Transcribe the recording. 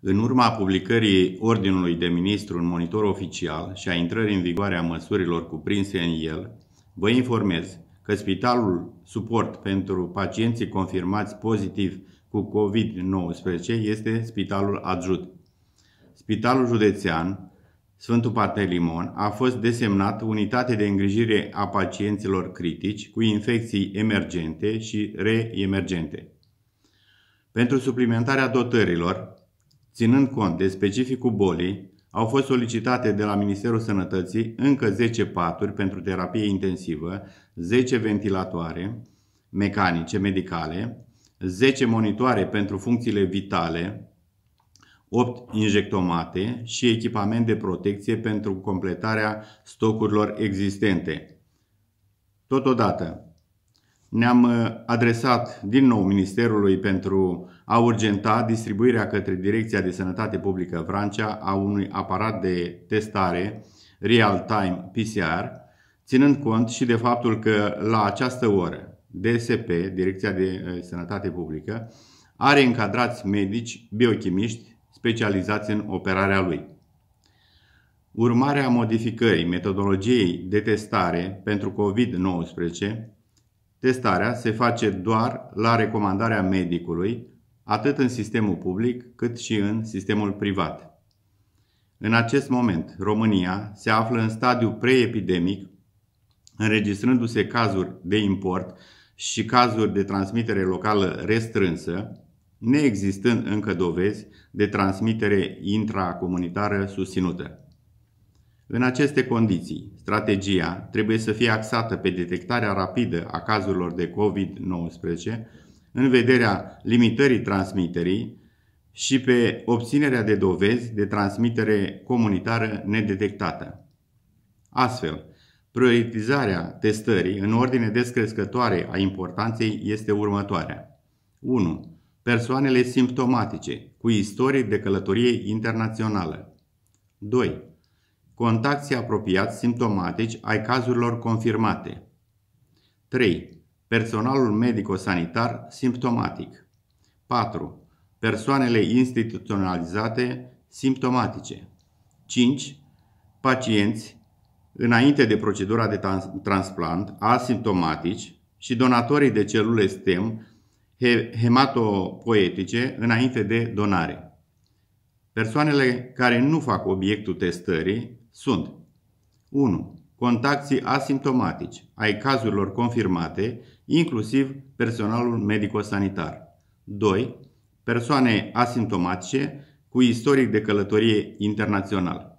În urma publicării Ordinului de Ministru în monitor oficial și a intrării în vigoare a măsurilor cuprinse în el, vă informez că Spitalul Suport pentru pacienții confirmați pozitiv cu COVID-19 este Spitalul Adjut. Spitalul Județean Sfântul Patelimon a fost desemnat unitate de îngrijire a pacienților critici cu infecții emergente și reemergente. Pentru suplimentarea dotărilor, Ținând cont de specificul bolii, au fost solicitate de la Ministerul Sănătății încă 10 paturi pentru terapie intensivă, 10 ventilatoare mecanice medicale, 10 monitoare pentru funcțiile vitale, 8 injectomate și echipament de protecție pentru completarea stocurilor existente. Totodată, ne-am uh, adresat din nou Ministerului pentru a urgenta distribuirea către Direcția de Sănătate Publică Vrancea a unui aparat de testare real-time PCR, ținând cont și de faptul că la această oră DSP, Direcția de uh, Sănătate Publică, are încadrați medici biochimiști specializați în operarea lui. Urmarea modificării metodologiei de testare pentru COVID-19 Testarea se face doar la recomandarea medicului, atât în sistemul public cât și în sistemul privat. În acest moment, România se află în stadiu preepidemic, înregistrându-se cazuri de import și cazuri de transmitere locală restrânsă, neexistând încă dovezi de transmitere intracomunitară susținută. În aceste condiții, strategia trebuie să fie axată pe detectarea rapidă a cazurilor de COVID-19 în vederea limitării transmiterii și pe obținerea de dovezi de transmitere comunitară nedetectată. Astfel, prioritizarea testării în ordine descrescătoare a importanței este următoarea. 1. Persoanele simptomatice cu istorie de călătorie internațională. 2 contacții apropiați simptomatici ai cazurilor confirmate. 3. Personalul medico-sanitar simptomatic. 4. Persoanele instituționalizate simptomatice. 5. Pacienți înainte de procedura de transplant asimptomatici și donatorii de celule stem hematopoetice înainte de donare. Persoanele care nu fac obiectul testării sunt 1. Contacții asimptomatici ai cazurilor confirmate, inclusiv personalul medicosanitar. sanitar 2. Persoane asimptomatice cu istoric de călătorie internațional.